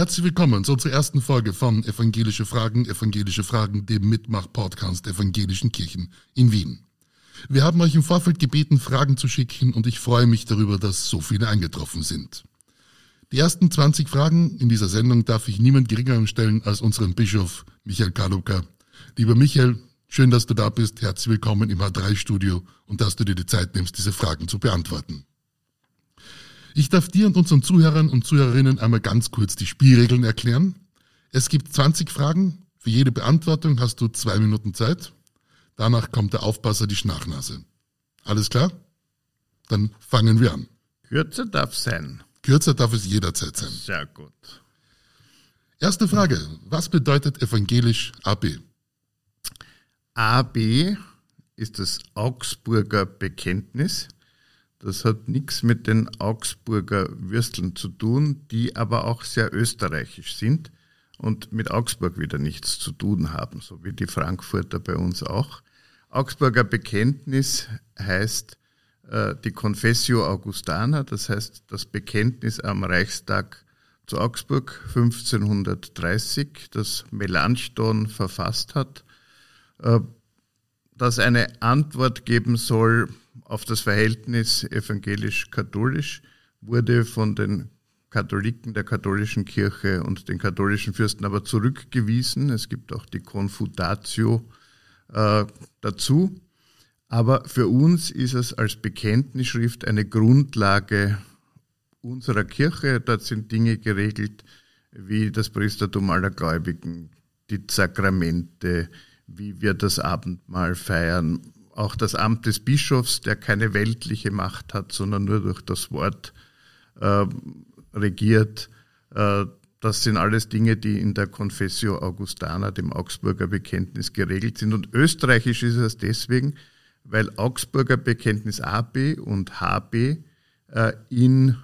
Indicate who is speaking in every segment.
Speaker 1: herzlich willkommen zu unserer ersten Folge von Evangelische Fragen, Evangelische Fragen, dem Mitmach-Podcast der Evangelischen Kirchen in Wien. Wir haben euch im Vorfeld gebeten, Fragen zu schicken und ich freue mich darüber, dass so viele eingetroffen sind. Die ersten 20 Fragen in dieser Sendung darf ich niemand geringeren stellen als unseren Bischof Michael Kaluka. Lieber Michael, schön, dass du da bist. Herzlich willkommen im H3-Studio und dass du dir die Zeit nimmst, diese Fragen zu beantworten. Ich darf dir und unseren Zuhörern und Zuhörerinnen einmal ganz kurz die Spielregeln erklären. Es gibt 20 Fragen. Für jede Beantwortung hast du zwei Minuten Zeit. Danach kommt der Aufpasser die Schnachnase. Alles klar? Dann fangen wir an. Kürzer darf sein. Kürzer darf es jederzeit sein. Sehr gut. Erste Frage. Was bedeutet evangelisch
Speaker 2: AB? AB ist das Augsburger Bekenntnis. Das hat nichts mit den Augsburger Würsteln zu tun, die aber auch sehr österreichisch sind und mit Augsburg wieder nichts zu tun haben, so wie die Frankfurter bei uns auch. Augsburger Bekenntnis heißt äh, die Confessio Augustana, das heißt das Bekenntnis am Reichstag zu Augsburg 1530, das Melanchthon verfasst hat, äh, das eine Antwort geben soll auf das Verhältnis evangelisch-katholisch wurde von den Katholiken der katholischen Kirche und den katholischen Fürsten aber zurückgewiesen. Es gibt auch die Confutatio äh, dazu. Aber für uns ist es als Bekenntnisschrift eine Grundlage unserer Kirche. Dort sind Dinge geregelt wie das Priestertum aller Gläubigen, die Sakramente, wie wir das Abendmahl feiern, auch das Amt des Bischofs, der keine weltliche Macht hat, sondern nur durch das Wort äh, regiert. Äh, das sind alles Dinge, die in der Confessio Augustana, dem Augsburger Bekenntnis, geregelt sind. Und österreichisch ist es deswegen, weil Augsburger Bekenntnis AB und HB äh, in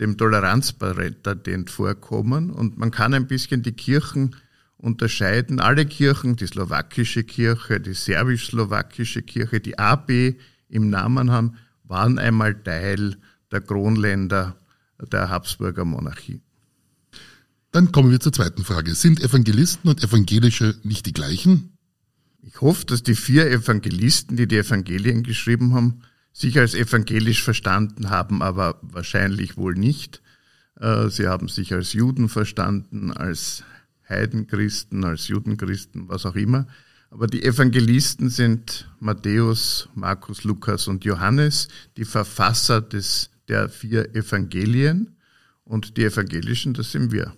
Speaker 2: dem Toleranzpatent vorkommen. Und man kann ein bisschen die Kirchen unterscheiden alle Kirchen, die slowakische Kirche, die serbisch-slowakische Kirche, die AB im Namen haben, waren einmal Teil der Kronländer der Habsburger Monarchie.
Speaker 1: Dann kommen wir zur zweiten Frage. Sind Evangelisten und Evangelische nicht
Speaker 2: die gleichen? Ich hoffe, dass die vier Evangelisten, die die Evangelien geschrieben haben, sich als evangelisch verstanden haben, aber wahrscheinlich wohl nicht. Äh, sie haben sich als Juden verstanden, als Heidenchristen, als Judenchristen, was auch immer. Aber die Evangelisten sind Matthäus, Markus, Lukas und Johannes, die Verfasser des, der vier Evangelien. Und die Evangelischen, das sind wir.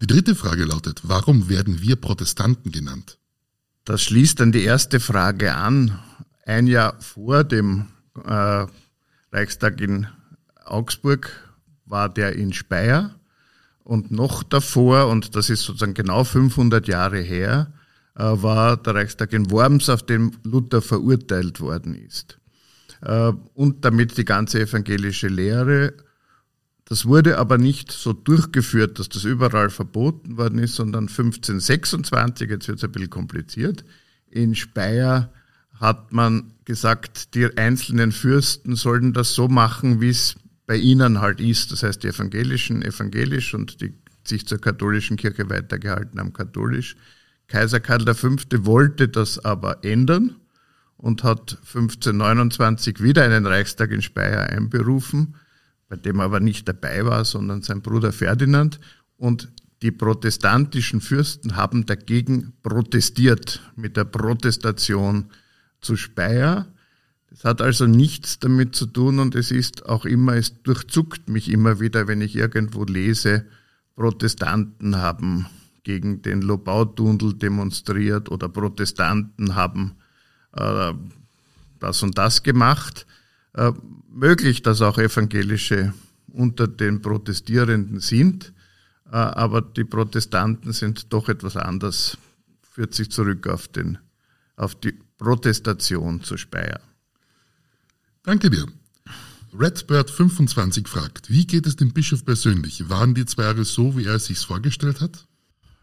Speaker 2: Die dritte Frage lautet, warum werden wir Protestanten genannt? Das schließt dann die erste Frage an. Ein Jahr vor dem äh, Reichstag in Augsburg war der in Speyer und noch davor, und das ist sozusagen genau 500 Jahre her, äh, war der Reichstag in Worms, auf dem Luther verurteilt worden ist. Äh, und damit die ganze evangelische Lehre. Das wurde aber nicht so durchgeführt, dass das überall verboten worden ist, sondern 1526, jetzt wird es ein bisschen kompliziert, in Speyer hat man gesagt, die einzelnen Fürsten sollen das so machen, wie es bei ihnen halt ist. Das heißt, die Evangelischen evangelisch und die sich zur katholischen Kirche weitergehalten haben katholisch. Kaiser Karl V. wollte das aber ändern und hat 1529 wieder einen Reichstag in Speyer einberufen, bei dem er aber nicht dabei war, sondern sein Bruder Ferdinand. Und die protestantischen Fürsten haben dagegen protestiert mit der Protestation zu Speyer. Das hat also nichts damit zu tun und es ist auch immer, es durchzuckt mich immer wieder, wenn ich irgendwo lese, Protestanten haben gegen den Lobautunnel demonstriert oder Protestanten haben äh, das und das gemacht. Äh, möglich, dass auch evangelische unter den Protestierenden sind, äh, aber die Protestanten sind doch etwas anders, führt sich zurück auf, den, auf die Protestation zu Speyer.
Speaker 1: Danke dir. Redbird25 fragt, wie geht es dem Bischof persönlich?
Speaker 2: Waren die zwei Jahre so, wie er es sich vorgestellt hat?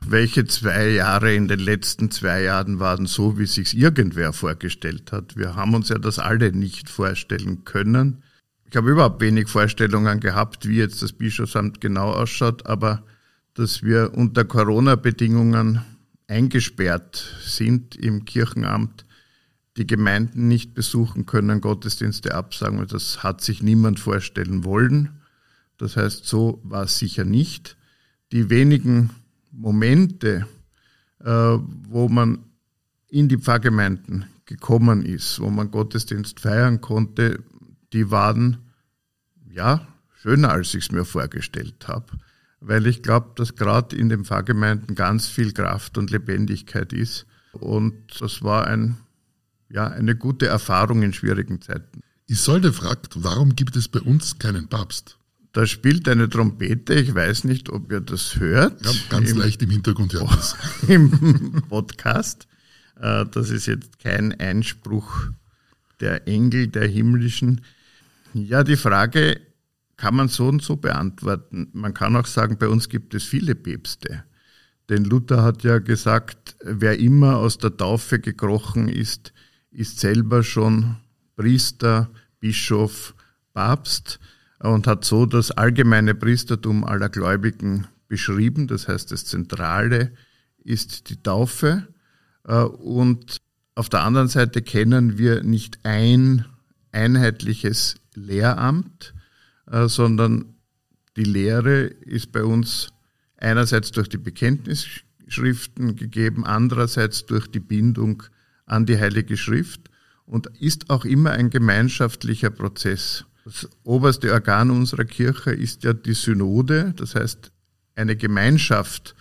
Speaker 2: Welche zwei Jahre in den letzten zwei Jahren waren so, wie sich irgendwer vorgestellt hat? Wir haben uns ja das alle nicht vorstellen können. Ich habe überhaupt wenig Vorstellungen gehabt, wie jetzt das Bischofsamt genau ausschaut, aber dass wir unter Corona-Bedingungen eingesperrt sind im Kirchenamt, die Gemeinden nicht besuchen können, Gottesdienste absagen. Und das hat sich niemand vorstellen wollen. Das heißt, so war es sicher nicht. Die wenigen Momente, äh, wo man in die Pfarrgemeinden gekommen ist, wo man Gottesdienst feiern konnte, die waren ja schöner, als ich es mir vorgestellt habe. Weil ich glaube, dass gerade in den Pfarrgemeinden ganz viel Kraft und Lebendigkeit ist. Und das war ein ja, eine gute Erfahrung in schwierigen Zeiten. Isolde fragt, warum gibt es bei uns keinen Papst? Da spielt eine Trompete, ich weiß nicht, ob ihr das hört. Ja, ganz Im, leicht im Hintergrund hört das. Im Podcast. Äh, das ist jetzt kein Einspruch der Engel, der Himmlischen. Ja, die Frage kann man so und so beantworten. Man kann auch sagen, bei uns gibt es viele Päpste. Denn Luther hat ja gesagt, wer immer aus der Taufe gekrochen ist, ist selber schon Priester, Bischof, Papst und hat so das allgemeine Priestertum aller Gläubigen beschrieben. Das heißt, das Zentrale ist die Taufe. Äh, und auf der anderen Seite kennen wir nicht ein einheitliches Lehramt, äh, sondern die Lehre ist bei uns einerseits durch die Bekenntnisschriften gegeben, andererseits durch die Bindung an die Heilige Schrift und ist auch immer ein gemeinschaftlicher Prozess. Das oberste Organ unserer Kirche ist ja die Synode, das heißt eine Gemeinschaft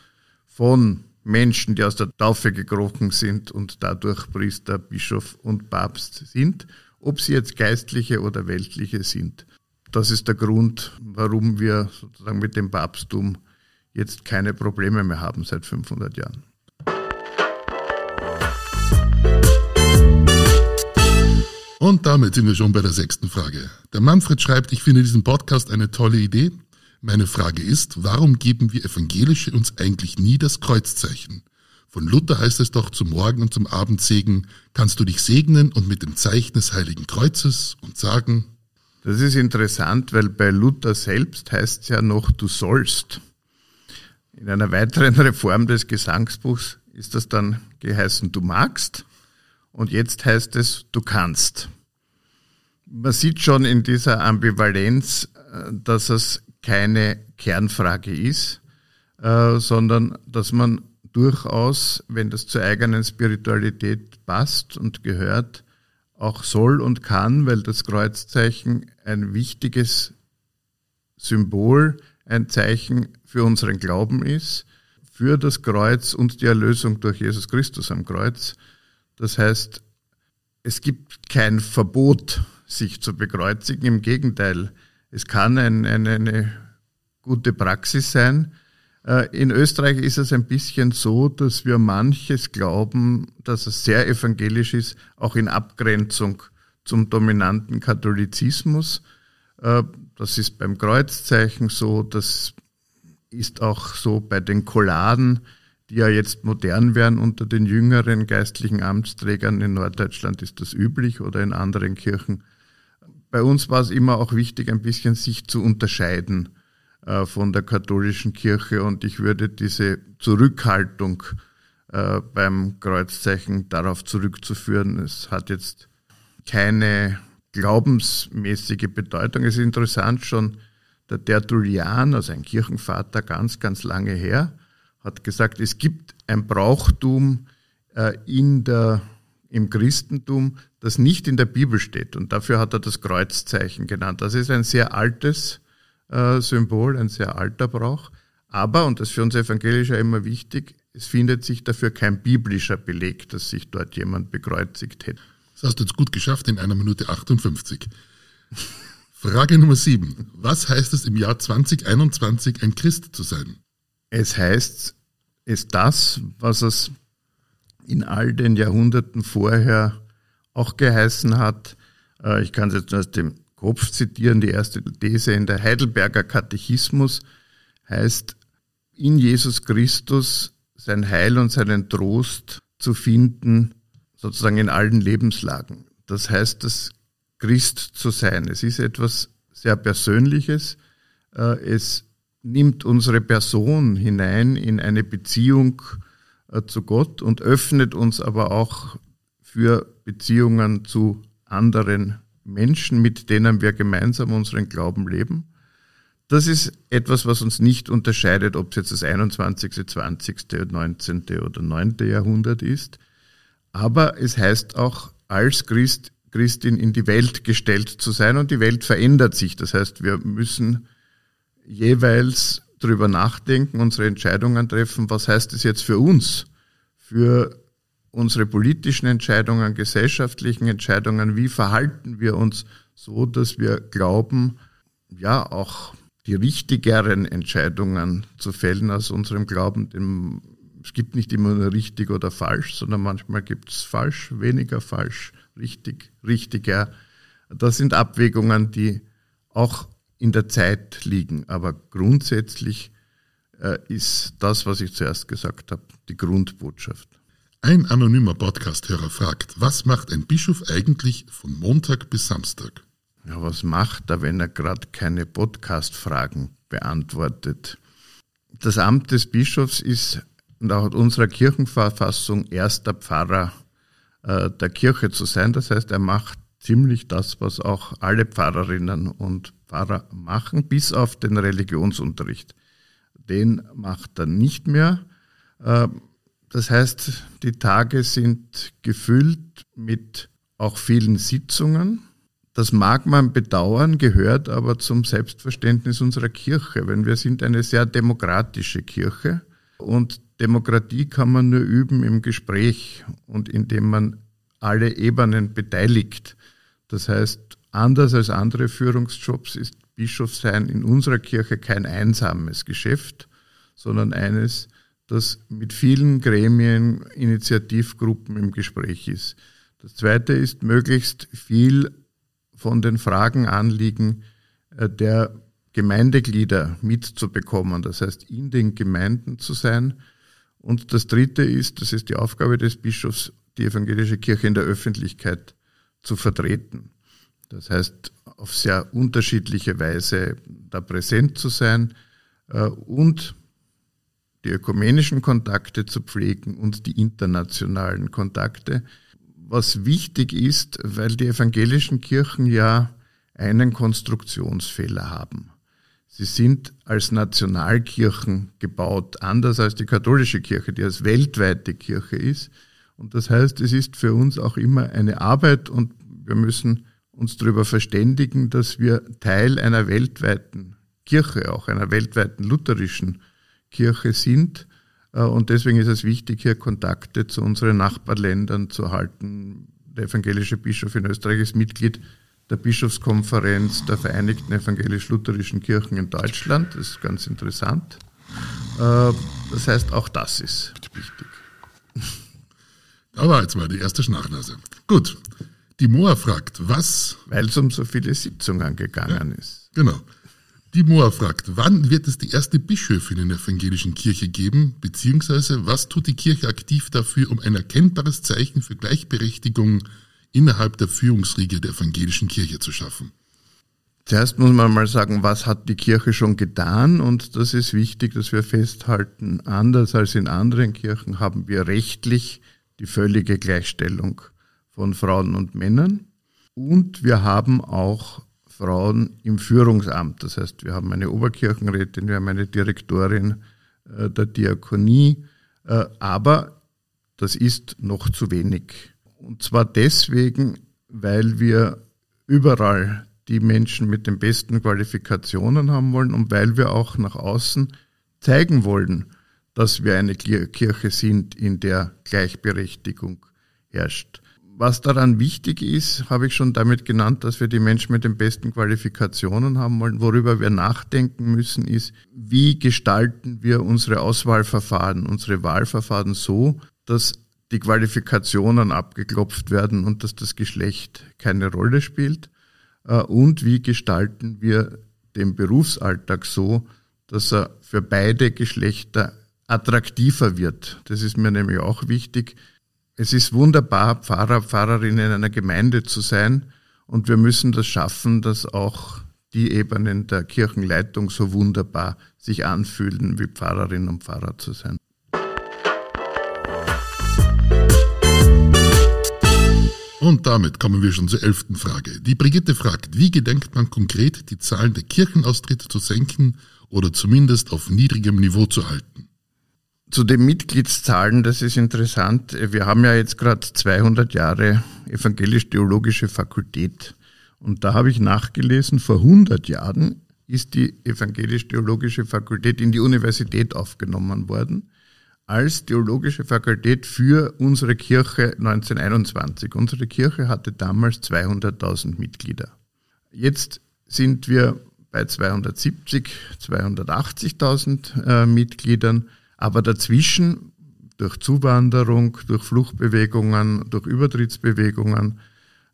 Speaker 2: von Menschen, die aus der Taufe gekrochen sind und dadurch Priester, Bischof und Papst sind, ob sie jetzt geistliche oder weltliche sind. Das ist der Grund, warum wir sozusagen mit dem Papsttum jetzt keine Probleme mehr haben seit 500 Jahren.
Speaker 1: Und damit sind wir schon bei der sechsten Frage. Der Manfred schreibt, ich finde diesen Podcast eine tolle Idee. Meine Frage ist, warum geben wir Evangelische uns eigentlich nie das Kreuzzeichen? Von Luther heißt es doch zum Morgen und zum Abendsegen, kannst du dich segnen und mit dem Zeichen des Heiligen Kreuzes
Speaker 2: und sagen. Das ist interessant, weil bei Luther selbst heißt es ja noch, du sollst. In einer weiteren Reform des Gesangsbuchs ist das dann geheißen, du magst. Und jetzt heißt es, du kannst. Man sieht schon in dieser Ambivalenz, äh, dass es keine Kernfrage ist, äh, sondern dass man durchaus, wenn das zur eigenen Spiritualität passt und gehört, auch soll und kann, weil das Kreuzzeichen ein wichtiges Symbol, ein Zeichen für unseren Glauben ist, für das Kreuz und die Erlösung durch Jesus Christus am Kreuz. Das heißt, es gibt kein Verbot sich zu bekreuzigen. Im Gegenteil, es kann ein, ein, eine gute Praxis sein. Äh, in Österreich ist es ein bisschen so, dass wir manches glauben, dass es sehr evangelisch ist, auch in Abgrenzung zum dominanten Katholizismus. Äh, das ist beim Kreuzzeichen so, das ist auch so bei den Kolladen, die ja jetzt modern werden unter den jüngeren geistlichen Amtsträgern. In Norddeutschland ist das üblich oder in anderen Kirchen bei uns war es immer auch wichtig, ein bisschen sich zu unterscheiden äh, von der katholischen Kirche und ich würde diese Zurückhaltung äh, beim Kreuzzeichen darauf zurückzuführen. Es hat jetzt keine glaubensmäßige Bedeutung. Es ist interessant, schon der Tertullian, also ein Kirchenvater ganz, ganz lange her, hat gesagt, es gibt ein Brauchtum äh, in der im Christentum, das nicht in der Bibel steht. Und dafür hat er das Kreuzzeichen genannt. Das ist ein sehr altes äh, Symbol, ein sehr alter Brauch. Aber, und das ist für uns Evangelischer immer wichtig, es findet sich dafür kein biblischer Beleg, dass sich dort jemand bekreuzigt hätte.
Speaker 1: Das hast du jetzt gut geschafft in einer Minute 58. Frage Nummer 7. Was heißt es im Jahr 2021 ein
Speaker 2: Christ zu sein? Es heißt, es das, was es in all den Jahrhunderten vorher auch geheißen hat. Äh, ich kann es jetzt nur aus dem Kopf zitieren. Die erste These in der Heidelberger Katechismus heißt, in Jesus Christus sein Heil und seinen Trost zu finden, sozusagen in allen Lebenslagen. Das heißt, das Christ zu sein. Es ist etwas sehr Persönliches. Äh, es nimmt unsere Person hinein in eine Beziehung äh, zu Gott und öffnet uns aber auch für Beziehungen zu anderen Menschen, mit denen wir gemeinsam unseren Glauben leben. Das ist etwas, was uns nicht unterscheidet, ob es jetzt das 21., 20., 19. oder 9. Jahrhundert ist. Aber es heißt auch, als Christ, Christin in die Welt gestellt zu sein und die Welt verändert sich. Das heißt, wir müssen jeweils drüber nachdenken, unsere Entscheidungen treffen, was heißt das jetzt für uns, für unsere politischen Entscheidungen, gesellschaftlichen Entscheidungen, wie verhalten wir uns so, dass wir glauben, ja, auch die richtigeren Entscheidungen zu fällen aus unserem Glauben, dem, es gibt nicht immer nur richtig oder falsch, sondern manchmal gibt es falsch, weniger falsch, richtig, richtiger. Das sind Abwägungen, die auch in der Zeit liegen. Aber grundsätzlich äh, ist das, was ich zuerst gesagt habe, die Grundbotschaft.
Speaker 1: Ein anonymer Podcasthörer fragt, was macht ein Bischof eigentlich von Montag bis Samstag?
Speaker 2: Ja, was macht er, wenn er gerade keine Podcast-Fragen beantwortet? Das Amt des Bischofs ist nach unserer Kirchenverfassung erster Pfarrer äh, der Kirche zu sein. Das heißt, er macht ziemlich das, was auch alle Pfarrerinnen und Pfarrer machen, bis auf den Religionsunterricht. Den macht er nicht mehr. Ähm, das heißt, die Tage sind gefüllt mit auch vielen Sitzungen. Das mag man bedauern, gehört aber zum Selbstverständnis unserer Kirche, wenn wir sind eine sehr demokratische Kirche und Demokratie kann man nur üben im Gespräch und indem man alle Ebenen beteiligt. Das heißt, anders als andere Führungsjobs ist Bischofsein in unserer Kirche kein einsames Geschäft, sondern eines, das mit vielen Gremien, Initiativgruppen im Gespräch ist. Das Zweite ist, möglichst viel von den Fragen, Anliegen äh, der Gemeindeglieder mitzubekommen, das heißt in den Gemeinden zu sein. Und das Dritte ist, das ist die Aufgabe des Bischofs, die evangelische Kirche in der Öffentlichkeit zu vertreten. Das heißt, auf sehr unterschiedliche Weise da präsent zu sein äh, und die ökumenischen Kontakte zu pflegen und die internationalen Kontakte. Was wichtig ist, weil die evangelischen Kirchen ja einen Konstruktionsfehler haben. Sie sind als Nationalkirchen gebaut, anders als die katholische Kirche, die als weltweite Kirche ist. Und das heißt, es ist für uns auch immer eine Arbeit und wir müssen uns darüber verständigen, dass wir Teil einer weltweiten Kirche, auch einer weltweiten lutherischen Kirche sind. Äh, und deswegen ist es wichtig, hier Kontakte zu unseren Nachbarländern zu halten. Der evangelische Bischof in Österreich ist Mitglied der Bischofskonferenz der Vereinigten Evangelisch-Lutherischen Kirchen in Deutschland. Das ist ganz interessant. Äh, das heißt, auch das ist wichtig.
Speaker 1: Aber jetzt mal die erste Schnachnase. Gut. Die Moa fragt, was. Weil es um so
Speaker 2: viele Sitzungen gegangen ja, ist.
Speaker 1: Genau. Die Moa fragt, wann wird es die erste Bischöfin in der evangelischen Kirche geben? Beziehungsweise, was tut die Kirche aktiv dafür, um ein erkennbares Zeichen für Gleichberechtigung innerhalb der Führungsriege der evangelischen Kirche zu schaffen?
Speaker 2: Zuerst muss man mal sagen, was hat die Kirche schon getan? Und das ist wichtig, dass wir festhalten, anders als in anderen Kirchen haben wir rechtlich die völlige Gleichstellung von Frauen und Männern. Und wir haben auch Frauen im Führungsamt. Das heißt, wir haben eine Oberkirchenrätin, wir haben eine Direktorin äh, der Diakonie. Äh, aber das ist noch zu wenig. Und zwar deswegen, weil wir überall die Menschen mit den besten Qualifikationen haben wollen und weil wir auch nach außen zeigen wollen, dass wir eine Kirche sind, in der Gleichberechtigung herrscht. Was daran wichtig ist, habe ich schon damit genannt, dass wir die Menschen mit den besten Qualifikationen haben wollen. Worüber wir nachdenken müssen, ist, wie gestalten wir unsere Auswahlverfahren, unsere Wahlverfahren so, dass die Qualifikationen abgeklopft werden und dass das Geschlecht keine Rolle spielt. Äh, und wie gestalten wir den Berufsalltag so, dass er für beide Geschlechter attraktiver wird. Das ist mir nämlich auch wichtig. Es ist wunderbar, Pfarrer, Pfarrerinnen einer Gemeinde zu sein und wir müssen das schaffen, dass auch die Ebenen der Kirchenleitung so wunderbar sich anfühlen, wie Pfarrerin und Pfarrer zu sein.
Speaker 1: Und damit kommen wir schon zur elften Frage. Die Brigitte fragt, wie gedenkt man konkret, die Zahlen der Kirchenaustritte zu senken oder zumindest auf
Speaker 2: niedrigem Niveau zu halten? Zu den Mitgliedszahlen, das ist interessant. Wir haben ja jetzt gerade 200 Jahre evangelisch-theologische Fakultät. Und da habe ich nachgelesen, vor 100 Jahren ist die evangelisch-theologische Fakultät in die Universität aufgenommen worden als theologische Fakultät für unsere Kirche 1921. Unsere Kirche hatte damals 200.000 Mitglieder. Jetzt sind wir bei 270, 280.000 äh, Mitgliedern. Aber dazwischen, durch Zuwanderung, durch Fluchtbewegungen, durch Übertrittsbewegungen,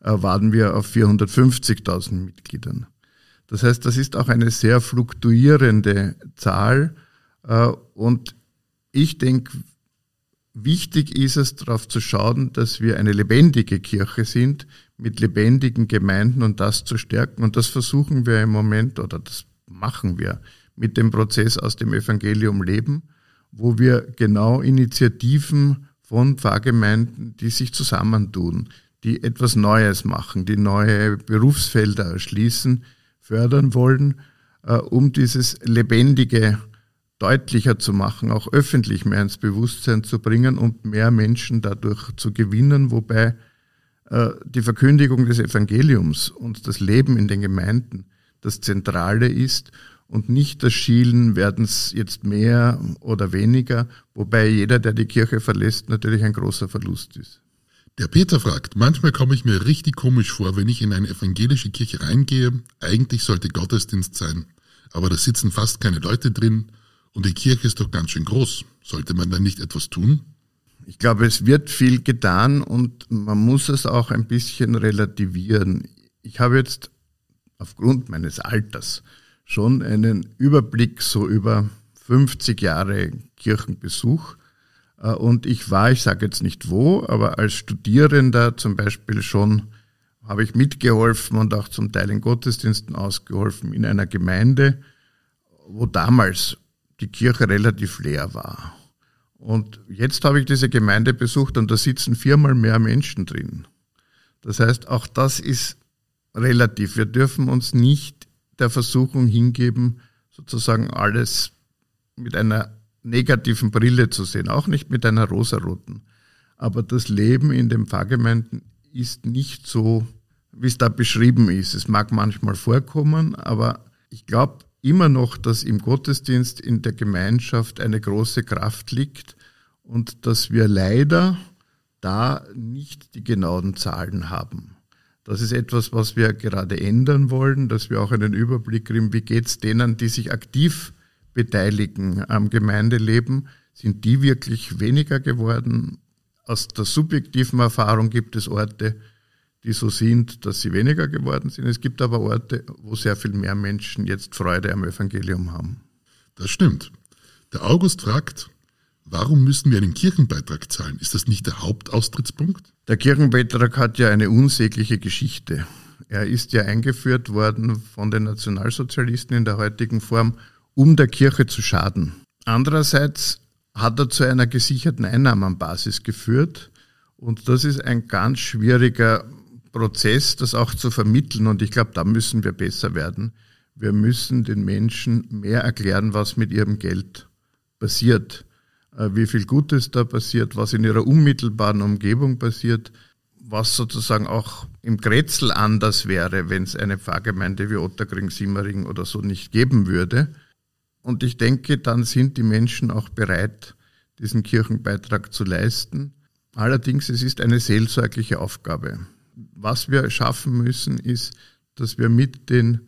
Speaker 2: äh, waren wir auf 450.000 Mitgliedern. Das heißt, das ist auch eine sehr fluktuierende Zahl. Äh, und ich denke, wichtig ist es, darauf zu schauen, dass wir eine lebendige Kirche sind, mit lebendigen Gemeinden und das zu stärken. Und das versuchen wir im Moment oder das machen wir mit dem Prozess aus dem Evangelium Leben, wo wir genau Initiativen von Pfarrgemeinden, die sich zusammentun, die etwas Neues machen, die neue Berufsfelder erschließen, fördern wollen, äh, um dieses Lebendige deutlicher zu machen, auch öffentlich mehr ins Bewusstsein zu bringen und mehr Menschen dadurch zu gewinnen, wobei äh, die Verkündigung des Evangeliums und das Leben in den Gemeinden das Zentrale ist und nicht das Schielen, werden es jetzt mehr oder weniger, wobei jeder, der die Kirche verlässt, natürlich ein großer Verlust ist.
Speaker 1: Der Peter fragt, manchmal komme ich mir richtig komisch vor, wenn ich in eine evangelische Kirche reingehe. Eigentlich sollte Gottesdienst sein, aber da sitzen fast keine Leute drin
Speaker 2: und die Kirche ist doch ganz schön groß. Sollte man dann nicht etwas tun? Ich glaube, es wird viel getan und man muss es auch ein bisschen relativieren. Ich habe jetzt aufgrund meines Alters schon einen Überblick so über 50 Jahre Kirchenbesuch. Äh, und ich war, ich sage jetzt nicht wo, aber als Studierender zum Beispiel schon habe ich mitgeholfen und auch zum Teil in Gottesdiensten ausgeholfen in einer Gemeinde, wo damals die Kirche relativ leer war. Und jetzt habe ich diese Gemeinde besucht und da sitzen viermal mehr Menschen drin. Das heißt, auch das ist relativ. Wir dürfen uns nicht der Versuchung hingeben, sozusagen alles mit einer negativen Brille zu sehen, auch nicht mit einer rosaroten. Aber das Leben in den Pfarrgemeinden ist nicht so, wie es da beschrieben ist. Es mag manchmal vorkommen, aber ich glaube immer noch, dass im Gottesdienst in der Gemeinschaft eine große Kraft liegt und dass wir leider da nicht die genauen Zahlen haben. Das ist etwas, was wir gerade ändern wollen, dass wir auch einen Überblick kriegen, wie geht es denen, die sich aktiv beteiligen am Gemeindeleben, sind die wirklich weniger geworden? Aus der subjektiven Erfahrung gibt es Orte, die so sind, dass sie weniger geworden sind. Es gibt aber Orte, wo sehr viel mehr Menschen jetzt Freude am Evangelium haben. Das stimmt.
Speaker 1: Der August fragt, Warum müssen wir einen Kirchenbeitrag zahlen? Ist das nicht der
Speaker 2: Hauptaustrittspunkt? Der Kirchenbeitrag hat ja eine unsägliche Geschichte. Er ist ja eingeführt worden von den Nationalsozialisten in der heutigen Form, um der Kirche zu schaden. Andererseits hat er zu einer gesicherten Einnahmenbasis geführt. Und das ist ein ganz schwieriger Prozess, das auch zu vermitteln. Und ich glaube, da müssen wir besser werden. Wir müssen den Menschen mehr erklären, was mit ihrem Geld passiert. Äh, wie viel Gutes da passiert, was in ihrer unmittelbaren Umgebung passiert, was sozusagen auch im Grätzl anders wäre, wenn es eine Pfarrgemeinde wie Ottergring, Simmering oder so nicht geben würde. Und ich denke, dann sind die Menschen auch bereit, diesen Kirchenbeitrag zu leisten. Allerdings, es ist eine seelsorgliche Aufgabe. Was wir schaffen müssen, ist, dass wir mit den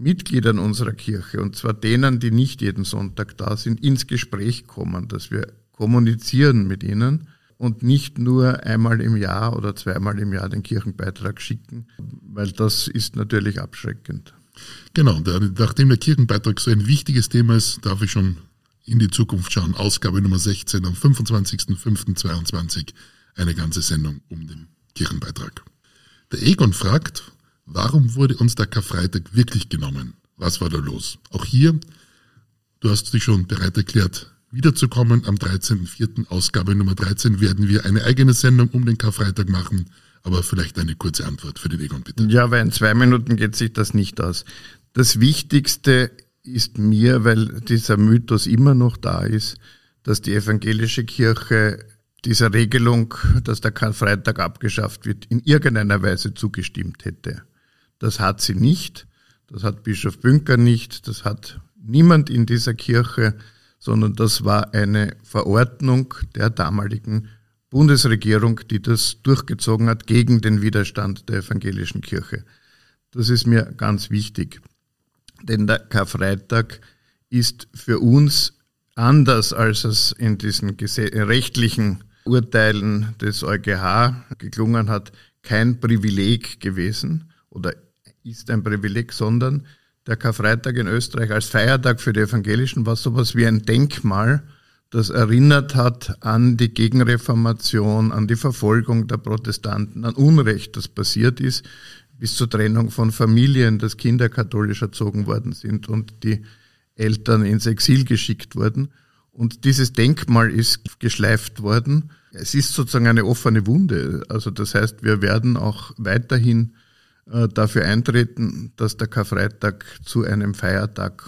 Speaker 2: Mitgliedern unserer Kirche, und zwar denen, die nicht jeden Sonntag da sind, ins Gespräch kommen, dass wir kommunizieren mit ihnen und nicht nur einmal im Jahr oder zweimal im Jahr den Kirchenbeitrag schicken, weil das ist natürlich abschreckend.
Speaker 1: Genau, äh, nachdem der Kirchenbeitrag so ein wichtiges Thema ist, darf ich schon in die Zukunft schauen. Ausgabe Nummer 16 am 25.05.22, eine ganze Sendung um den Kirchenbeitrag. Der Egon fragt, Warum wurde uns der Karfreitag wirklich genommen? Was war da los? Auch hier, du hast dich schon bereit erklärt, wiederzukommen. Am 13.04. Ausgabe Nummer 13 werden wir eine eigene Sendung um den Karfreitag machen. Aber vielleicht eine kurze Antwort für den Egon,
Speaker 2: bitte. Ja, weil in zwei Minuten geht sich das nicht aus. Das Wichtigste ist mir, weil dieser Mythos immer noch da ist, dass die evangelische Kirche dieser Regelung, dass der Karfreitag abgeschafft wird, in irgendeiner Weise zugestimmt hätte. Das hat sie nicht, das hat Bischof Bünker nicht, das hat niemand in dieser Kirche, sondern das war eine Verordnung der damaligen Bundesregierung, die das durchgezogen hat gegen den Widerstand der evangelischen Kirche. Das ist mir ganz wichtig, denn der Karfreitag ist für uns anders, als es in diesen rechtlichen Urteilen des EuGH geklungen hat, kein Privileg gewesen oder ist ein Privileg, sondern der Karfreitag in Österreich als Feiertag für die Evangelischen war sowas wie ein Denkmal, das erinnert hat an die Gegenreformation, an die Verfolgung der Protestanten, an Unrecht, das passiert ist, bis zur Trennung von Familien, dass Kinder katholisch erzogen worden sind und die Eltern ins Exil geschickt wurden. Und dieses Denkmal ist geschleift worden. Es ist sozusagen eine offene Wunde. Also das heißt, wir werden auch weiterhin äh, dafür eintreten, dass der Karfreitag zu einem Feiertag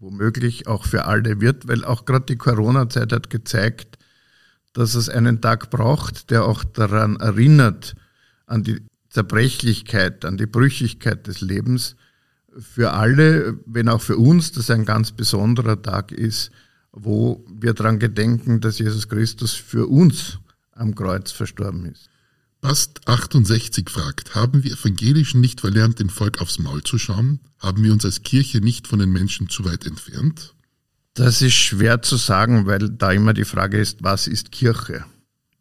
Speaker 2: womöglich auch für alle wird, weil auch gerade die Corona-Zeit hat gezeigt, dass es einen Tag braucht, der auch daran erinnert, an die Zerbrechlichkeit, an die Brüchigkeit des Lebens für alle, wenn auch für uns, das ein ganz besonderer Tag ist, wo wir daran gedenken, dass Jesus Christus für uns am Kreuz verstorben
Speaker 1: ist. Bast68 fragt, haben wir Evangelischen nicht verlernt, dem Volk aufs Maul
Speaker 2: zu schauen? Haben wir uns als Kirche nicht von den Menschen zu weit entfernt? Das ist schwer zu sagen, weil da immer die Frage ist, was ist Kirche?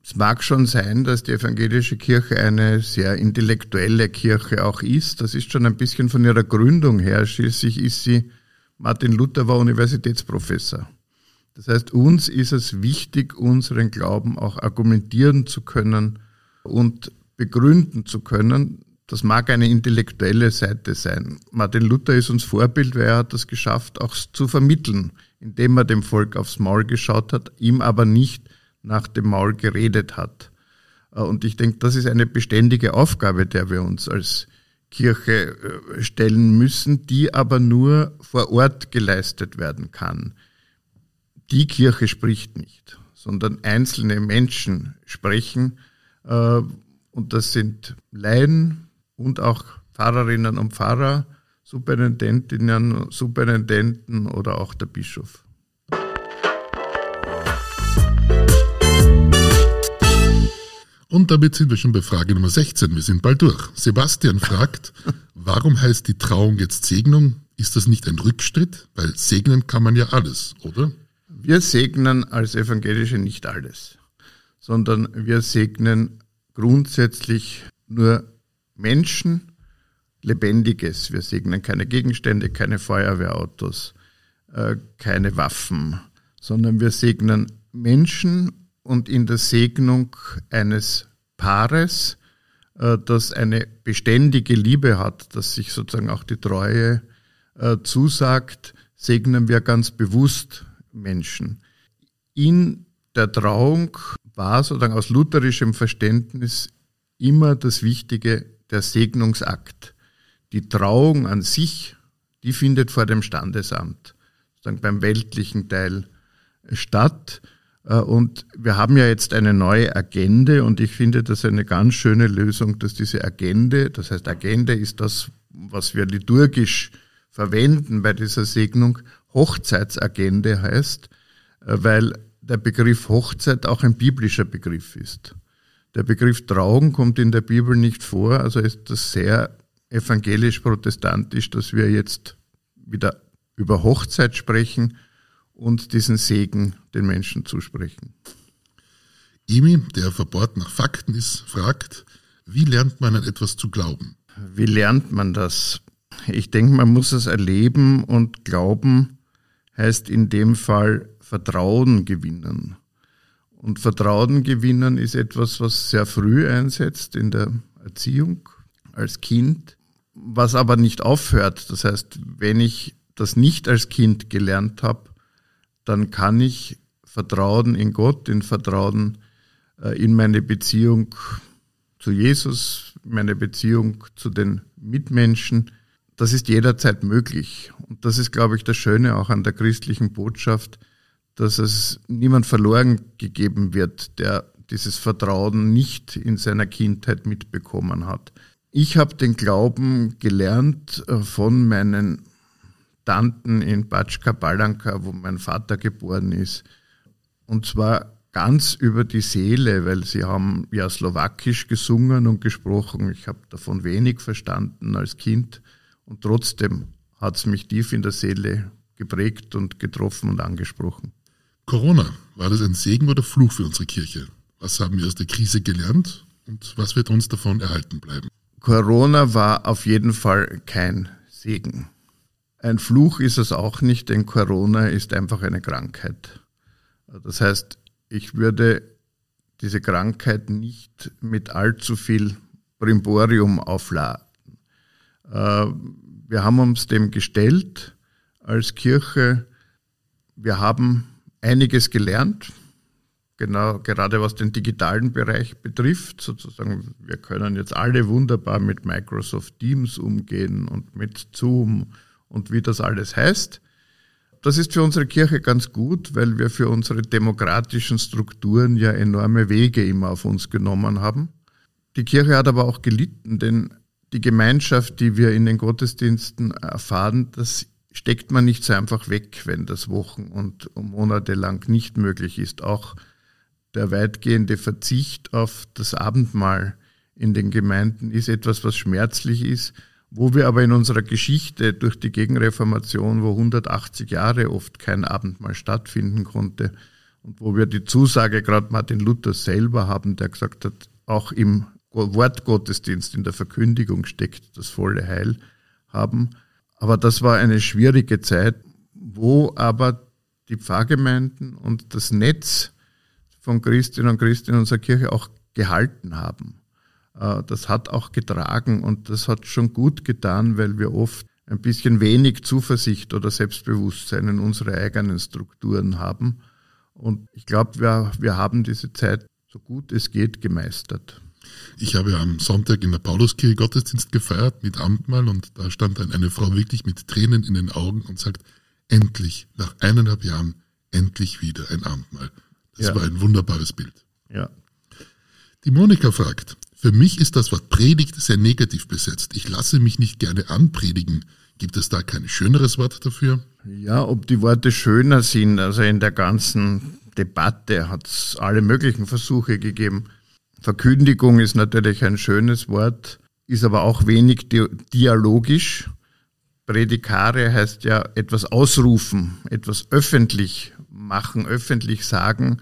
Speaker 2: Es mag schon sein, dass die evangelische Kirche eine sehr intellektuelle Kirche auch ist. Das ist schon ein bisschen von ihrer Gründung her. Schließlich ist sie, Martin Luther war Universitätsprofessor. Das heißt, uns ist es wichtig, unseren Glauben auch argumentieren zu können und begründen zu können, das mag eine intellektuelle Seite sein. Martin Luther ist uns Vorbild, weil er hat es geschafft, auch zu vermitteln, indem er dem Volk aufs Maul geschaut hat, ihm aber nicht nach dem Maul geredet hat. Äh, und ich denke, das ist eine beständige Aufgabe, der wir uns als Kirche äh, stellen müssen, die aber nur vor Ort geleistet werden kann. Die Kirche spricht nicht, sondern einzelne Menschen sprechen äh, und das sind Laien und auch Pfarrerinnen und Pfarrer, Superintendentinnen, Superintendenten oder auch der Bischof.
Speaker 1: Und damit sind wir schon bei Frage Nummer 16. Wir sind bald durch. Sebastian fragt, warum heißt die Trauung jetzt Segnung? Ist das nicht ein Rückschritt? Weil segnen kann man ja alles, oder?
Speaker 2: Wir segnen als Evangelische nicht alles sondern wir segnen grundsätzlich nur Menschen, Lebendiges. Wir segnen keine Gegenstände, keine Feuerwehrautos, äh, keine Waffen, sondern wir segnen Menschen und in der Segnung eines Paares, äh, das eine beständige Liebe hat, das sich sozusagen auch die Treue äh, zusagt, segnen wir ganz bewusst Menschen. In der Trauung war sozusagen aus lutherischem Verständnis immer das Wichtige, der Segnungsakt. Die Trauung an sich, die findet vor dem Standesamt, sozusagen beim weltlichen Teil äh, statt. Äh, und wir haben ja jetzt eine neue Agende und ich finde das eine ganz schöne Lösung, dass diese Agende, das heißt Agende ist das, was wir liturgisch verwenden bei dieser Segnung, Hochzeitsagende heißt, äh, weil der Begriff Hochzeit auch ein biblischer Begriff ist. Der Begriff Trauung kommt in der Bibel nicht vor, also ist das sehr evangelisch-protestantisch, dass wir jetzt wieder über Hochzeit sprechen und diesen Segen den Menschen zusprechen. Imi, der verbohrt nach Fakten ist, fragt, wie lernt man an etwas zu glauben? Wie lernt man das? Ich denke, man muss es erleben und glauben heißt in dem Fall Vertrauen gewinnen. Und Vertrauen gewinnen ist etwas, was sehr früh einsetzt in der Erziehung als Kind, was aber nicht aufhört. Das heißt, wenn ich das nicht als Kind gelernt habe, dann kann ich Vertrauen in Gott, in Vertrauen äh, in meine Beziehung zu Jesus, meine Beziehung zu den Mitmenschen, das ist jederzeit möglich. Und das ist, glaube ich, das Schöne auch an der christlichen Botschaft, dass es niemand verloren gegeben wird, der dieses Vertrauen nicht in seiner Kindheit mitbekommen hat. Ich habe den Glauben gelernt äh, von meinen Tanten in Batschka Balanka, wo mein Vater geboren ist. Und zwar ganz über die Seele, weil sie haben ja slowakisch gesungen und gesprochen. Ich habe davon wenig verstanden als Kind. Und trotzdem hat es mich tief in der Seele geprägt und getroffen und angesprochen.
Speaker 1: Corona, war das ein Segen oder Fluch für unsere Kirche? Was haben wir aus der Krise gelernt und was wird uns davon erhalten bleiben?
Speaker 2: Corona war auf jeden Fall kein Segen. Ein Fluch ist es auch nicht, denn Corona ist einfach eine Krankheit. Das heißt, ich würde diese Krankheit nicht mit allzu viel Brimborium aufladen. Äh, wir haben uns dem gestellt als Kirche. Wir haben einiges gelernt, genau gerade was den digitalen Bereich betrifft. Sozusagen, wir können jetzt alle wunderbar mit Microsoft Teams umgehen und mit Zoom und wie das alles heißt. Das ist für unsere Kirche ganz gut, weil wir für unsere demokratischen Strukturen ja enorme Wege immer auf uns genommen haben. Die Kirche hat aber auch gelitten, denn die Gemeinschaft, die wir in den Gottesdiensten erfahren, das steckt man nicht so einfach weg, wenn das Wochen- und monatelang nicht möglich ist. Auch der weitgehende Verzicht auf das Abendmahl in den Gemeinden ist etwas, was schmerzlich ist, wo wir aber in unserer Geschichte durch die Gegenreformation, wo 180 Jahre oft kein Abendmahl stattfinden konnte und wo wir die Zusage gerade Martin Luther selber haben, der gesagt hat, auch im Wortgottesdienst, in der Verkündigung steckt das volle Heil haben aber das war eine schwierige Zeit, wo aber die Pfarrgemeinden und das Netz von Christinnen und Christen in unserer Kirche auch gehalten haben. Äh, das hat auch getragen und das hat schon gut getan, weil wir oft ein bisschen wenig Zuversicht oder Selbstbewusstsein in unsere eigenen Strukturen haben. Und ich glaube, wir, wir haben diese Zeit so gut es geht gemeistert.
Speaker 1: Ich habe am Sonntag in der Pauluskirche Gottesdienst gefeiert mit Amtmahl und da stand dann eine Frau wirklich mit Tränen in den Augen und sagt, endlich, nach eineinhalb Jahren, endlich wieder ein Abendmahl. Das ja. war ein wunderbares Bild. Ja. Die Monika fragt, für mich ist das Wort Predigt sehr negativ besetzt. Ich lasse mich nicht gerne anpredigen. Gibt es da kein schöneres
Speaker 2: Wort dafür? Ja, ob die Worte schöner sind, also in der ganzen Debatte hat es alle möglichen Versuche gegeben. Verkündigung ist natürlich ein schönes Wort, ist aber auch wenig dialogisch. Prädikare heißt ja etwas ausrufen, etwas öffentlich machen, öffentlich sagen.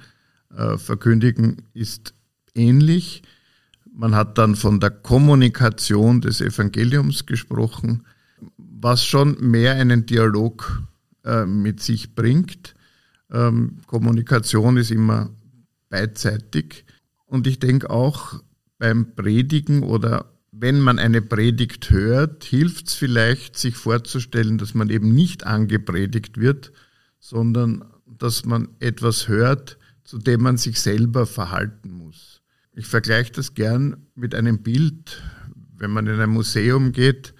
Speaker 2: Äh, verkündigen ist ähnlich. Man hat dann von der Kommunikation des Evangeliums gesprochen, was schon mehr einen Dialog äh, mit sich bringt. Ähm, Kommunikation ist immer beidseitig. Und ich denke auch beim Predigen oder wenn man eine Predigt hört, hilft es vielleicht, sich vorzustellen, dass man eben nicht angepredigt wird, sondern dass man etwas hört, zu dem man sich selber verhalten muss. Ich vergleiche das gern mit einem Bild. Wenn man in ein Museum geht,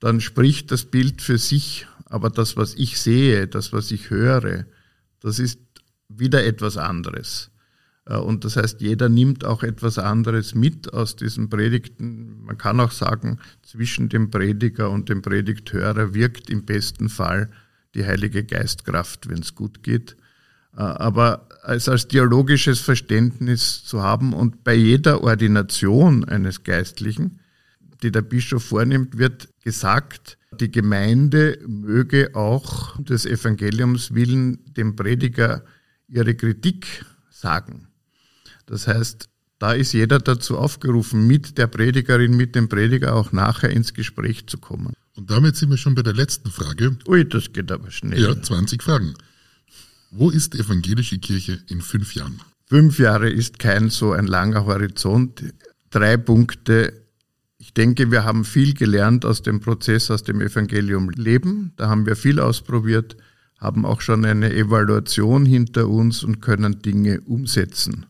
Speaker 2: dann spricht das Bild für sich, aber das, was ich sehe, das, was ich höre, das ist wieder etwas anderes. Äh, und das heißt, jeder nimmt auch etwas anderes mit aus diesen Predigten. Man kann auch sagen, zwischen dem Prediger und dem Predigthörer wirkt im besten Fall die Heilige Geistkraft, wenn es gut geht. Äh, aber es als dialogisches Verständnis zu haben und bei jeder Ordination eines Geistlichen, die der Bischof vornimmt, wird gesagt, die Gemeinde möge auch des Evangeliums willen dem Prediger ihre Kritik sagen. Das heißt, da ist jeder dazu aufgerufen, mit der Predigerin, mit dem Prediger auch nachher ins Gespräch zu kommen. Und damit sind wir schon bei der letzten Frage. Ui, das geht aber schnell. Ja, 20 Fragen. Wo ist die
Speaker 1: evangelische Kirche in fünf Jahren?
Speaker 2: Fünf Jahre ist kein so ein langer Horizont. Drei Punkte. Ich denke, wir haben viel gelernt aus dem Prozess, aus dem Evangelium Leben. Da haben wir viel ausprobiert, haben auch schon eine Evaluation hinter uns und können Dinge umsetzen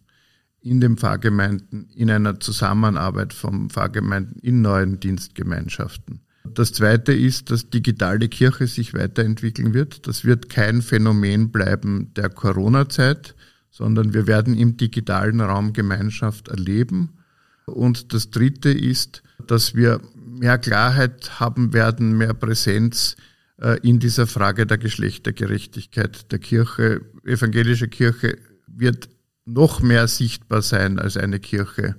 Speaker 2: in den Pfarrgemeinden in einer Zusammenarbeit von Pfarrgemeinden in neuen Dienstgemeinschaften. Das Zweite ist, dass digitale Kirche sich weiterentwickeln wird. Das wird kein Phänomen bleiben der Corona-Zeit, sondern wir werden im digitalen Raum Gemeinschaft erleben. Und das Dritte ist, dass wir mehr Klarheit haben werden, mehr Präsenz äh, in dieser Frage der Geschlechtergerechtigkeit der Kirche. Evangelische Kirche wird noch mehr sichtbar sein als eine Kirche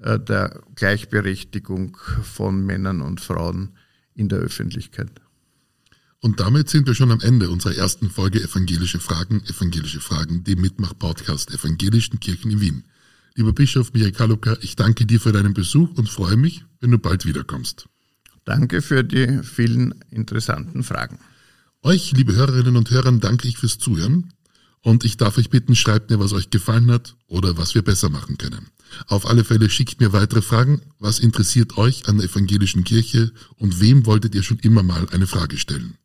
Speaker 2: äh, der Gleichberechtigung von Männern und Frauen in der Öffentlichkeit.
Speaker 1: Und damit sind wir schon am Ende unserer ersten Folge Evangelische Fragen, Evangelische Fragen, dem Mitmach-Podcast Evangelischen Kirchen in Wien. Lieber Bischof Michael Kaluka, ich danke dir für deinen Besuch und freue mich, wenn du bald wiederkommst. Danke für die vielen interessanten Fragen. Euch, liebe Hörerinnen und Hörer, danke ich fürs Zuhören. Und ich darf euch bitten, schreibt mir, was euch gefallen hat oder was wir besser machen können. Auf alle Fälle schickt mir weitere Fragen. Was interessiert euch an der evangelischen Kirche und wem wolltet ihr schon immer mal eine Frage stellen?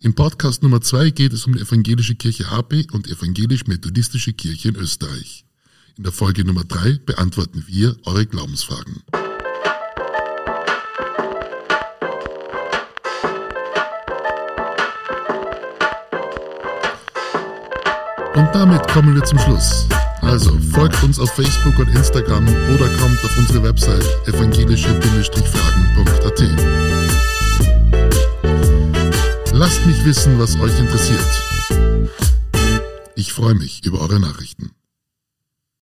Speaker 1: Im Podcast Nummer zwei geht es um die evangelische Kirche HP und evangelisch-methodistische Kirche in Österreich. In der Folge Nummer drei beantworten wir eure Glaubensfragen. Und damit kommen wir zum Schluss. Also folgt uns auf Facebook und Instagram oder kommt auf unsere Website evangelische-fragen.at. Lasst mich wissen, was euch interessiert. Ich freue mich über eure Nachrichten.